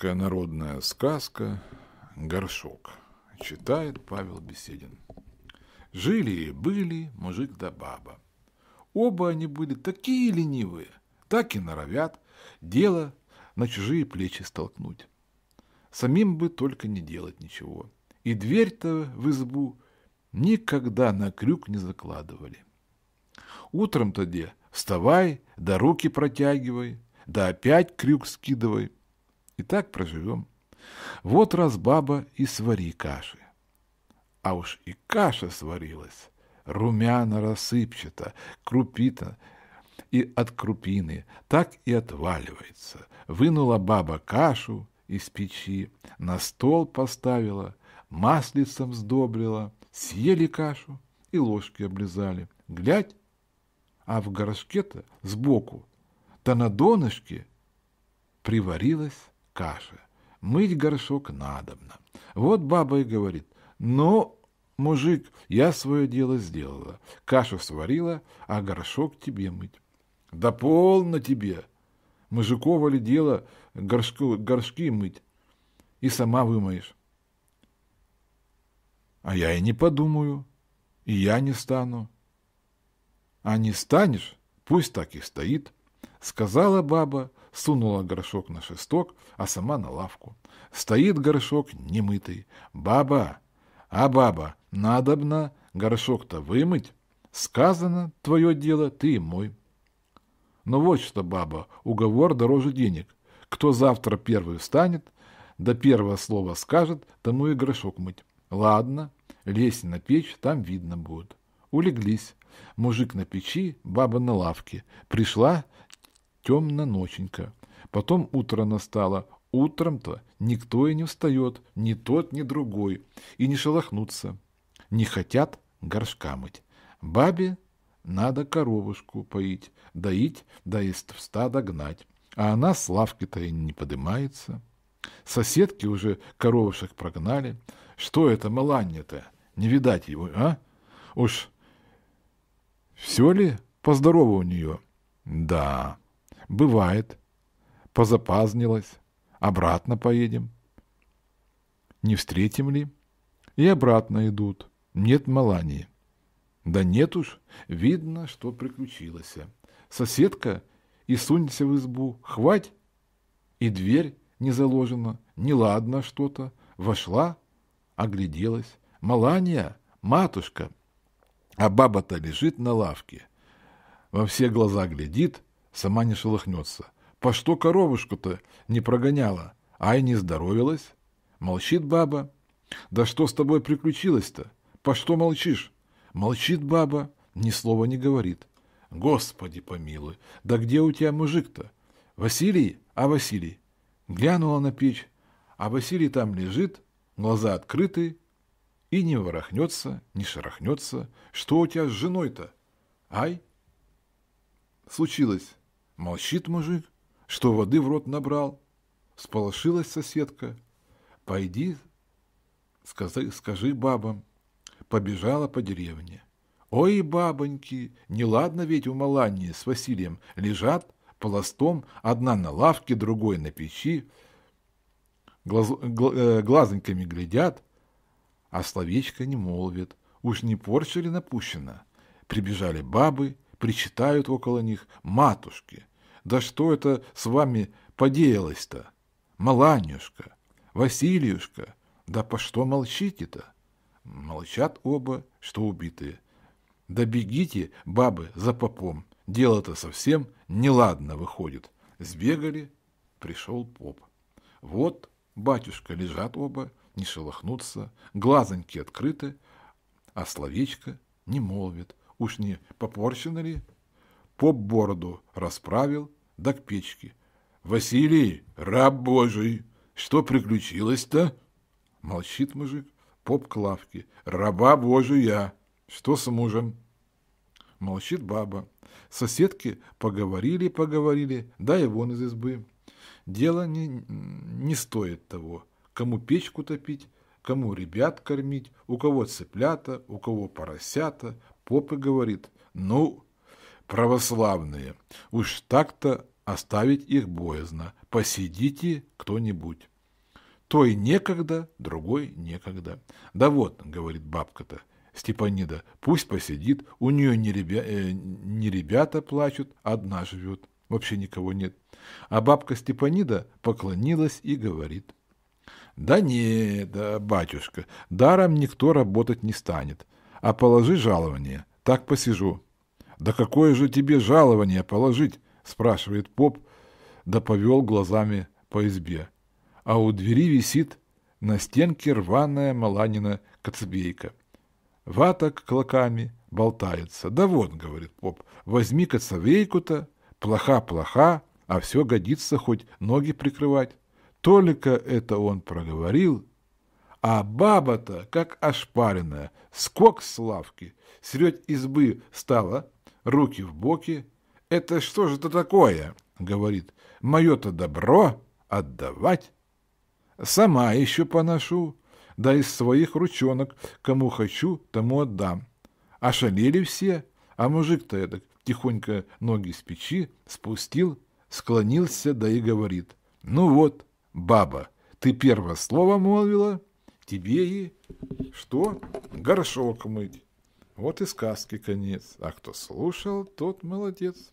Русская народная сказка «Горшок». Читает Павел Беседин. Жили и были мужик да баба. Оба они были такие ленивые, так и норовят дело на чужие плечи столкнуть. Самим бы только не делать ничего. И дверь-то в избу никогда на крюк не закладывали. Утром-то где вставай, да руки протягивай, да опять крюк скидывай – и так проживем. Вот раз баба и свари каши. А уж и каша сварилась, румяна рассыпчата, крупита, и от крупины, так и отваливается. Вынула баба кашу из печи, на стол поставила, маслицем сдобрила, съели кашу и ложки облизали. Глядь, а в горшке-то сбоку, то на донышке приварилась каши. Мыть горшок надобно. Вот баба и говорит, ну, мужик, я свое дело сделала. Кашу сварила, а горшок тебе мыть. Да полно тебе. Мужикова ли дело горшко, горшки мыть? И сама вымоешь. А я и не подумаю, и я не стану. А не станешь, пусть так и стоит. — Сказала баба, сунула горшок на шесток, а сама на лавку. Стоит горшок немытый. Баба! А баба, надобно горшок-то вымыть. Сказано, твое дело, ты и мой. Но ну вот что, баба, уговор дороже денег. Кто завтра первый встанет, да первое слово скажет, тому и горшок мыть. Ладно, лезь на печь, там видно будет. Улеглись. Мужик на печи, баба на лавке. Пришла, темно ноченько, Потом утро настало. Утром-то никто и не встает, ни тот, ни другой, и не шелохнутся. Не хотят горшка мыть. Бабе надо коровушку поить, доить, да из стада гнать. А она с лавки-то и не поднимается. Соседки уже коровушек прогнали. Что это Меланья-то? Не видать его, а? Уж все ли поздорово у нее? Да. Бывает. Позапазнилась. Обратно поедем. Не встретим ли? И обратно идут. Нет Малании. Да нет уж. Видно, что приключилось. Соседка и сунься в избу. Хвать! И дверь не заложена. Неладно что-то. Вошла, огляделась. Малания, матушка! А баба-то лежит на лавке. Во все глаза глядит, Сама не шелохнется. По что коровушку-то не прогоняла? Ай, не здоровилась? Молчит баба. Да что с тобой приключилось-то? По что молчишь? Молчит баба, ни слова не говорит. Господи помилуй, да где у тебя мужик-то? Василий? А Василий? Глянула на печь, а Василий там лежит, глаза открыты, и не ворохнется, не шарахнется. Что у тебя с женой-то? Ай, случилось?» Молчит мужик, что воды в рот набрал. Сполошилась соседка. «Пойди, скажи, скажи бабам». Побежала по деревне. «Ой, бабоньки, неладно ведь у маланьи с Василием лежат полостом одна на лавке, другой на печи, глаз, э, глазоньками глядят, а словечко не молвит. Уж не порча ли напущена?» Прибежали бабы, причитают около них «Матушки! Да что это с вами поделось то Маланюшка! Васильюшка! Да по что молчите-то?» Молчат оба, что убитые. «Да бегите, бабы, за попом! Дело-то совсем неладно выходит!» Сбегали, пришел поп. «Вот, батюшка, лежат оба, не шелохнутся, глазоньки открыты, а словечко не молвит уж не попорчено ли? Поп бороду расправил, да к печке. «Василий, раб божий, что приключилось-то?» Молчит мужик, поп к лавке. «Раба божия, что с мужем?» Молчит баба. Соседки поговорили, поговорили, да и вон из избы. Дело не, не стоит того. Кому печку топить, кому ребят кормить, у кого цыплята, у кого поросята, Поп и говорит, ну, православные, уж так-то оставить их боязно, посидите кто-нибудь. Той некогда, другой некогда. Да вот, говорит бабка-то, Степанида, пусть посидит, у нее не, ребя... э, не ребята плачут, одна живет, вообще никого нет. А бабка Степанида поклонилась и говорит. Да нет, батюшка, даром никто работать не станет а положи жалование. Так посижу». «Да какое же тебе жалование положить?» – спрашивает поп, да повел глазами по избе. А у двери висит на стенке рваная Маланина коцебейка. Вата клоками болтается. «Да вот», — говорит поп, — «возьми коцевейку-то, плоха-плоха, а все годится хоть ноги прикрывать». Только это он проговорил, а баба-то, как ошпаренная, скок с лавки, средь избы стала, руки в боки. «Это что же это такое?» — говорит. «Мое-то добро отдавать. Сама еще поношу, да из своих ручонок, кому хочу, тому отдам». Ошалели все, а мужик-то этот тихонько ноги с печи спустил, склонился, да и говорит. «Ну вот, баба, ты первое слово молвила, тебе и... Что? Горшок мыть. Вот и сказки конец. А кто слушал, тот молодец.